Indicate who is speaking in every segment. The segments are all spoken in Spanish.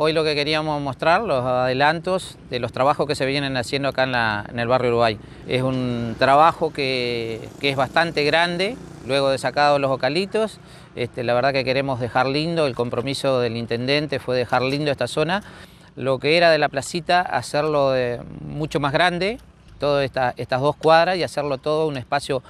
Speaker 1: Hoy lo que queríamos mostrar, los adelantos de los trabajos que se vienen haciendo acá en, el barrio Uruguay. Es un trabajo que, es bastante grande, luego de sacados los ocalitos, este, la verdad que queremos dejar lindo, el compromiso del intendente fue dejar lindo esta zona, lo que era de la placita, hacerlo mucho más grande, todas estas dos cuadras y hacerlo todo un espacio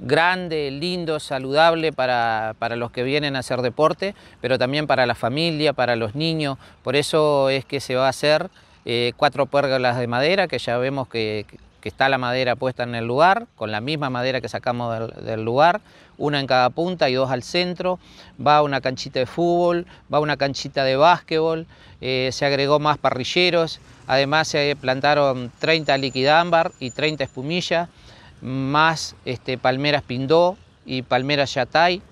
Speaker 1: grande, lindo, saludable para, los que vienen a hacer deporte, pero también para la familia, para los niños. Por eso es que se va a hacer eh, cuatro pérgolas de madera, que ya vemos que, está la madera puesta en el lugar, con la misma madera que sacamos del, lugar, una en cada punta y dos al centro. Va una canchita de fútbol, va una canchita de básquetbol, eh, se agregó más parrilleros, además se plantaron 30 liquidámbar y 30 espumillas más este, palmeras pindó y palmeras yatay.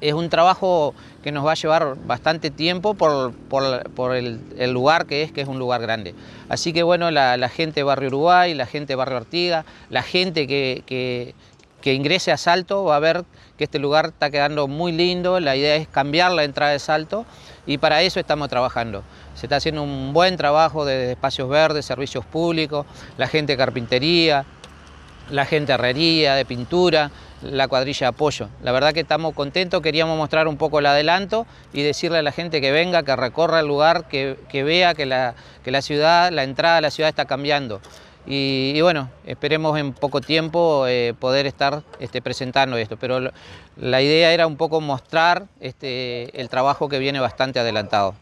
Speaker 1: Es un trabajo que nos va a llevar bastante tiempo por, el, lugar que es, que es un lugar grande. Así que bueno, la, gente de Barrio Uruguay, la gente de Barrio Artiga, la gente que, que, ingrese a Salto va a ver que este lugar está quedando muy lindo, la idea es cambiar la entrada de Salto y para eso estamos trabajando. Se está haciendo un buen trabajo de espacios verdes, servicios públicos, la gente de carpintería, la gente herrería, de pintura, la cuadrilla de apoyo. La verdad que estamos contentos, queríamos mostrar un poco el adelanto y decirle a la gente que venga, que recorra el lugar, que, vea que la, la, ciudad, la entrada a la ciudad está cambiando. Y, bueno, esperemos en poco tiempo eh, poder estar este, presentando esto, pero la idea era un poco mostrar este, el trabajo que viene bastante adelantado.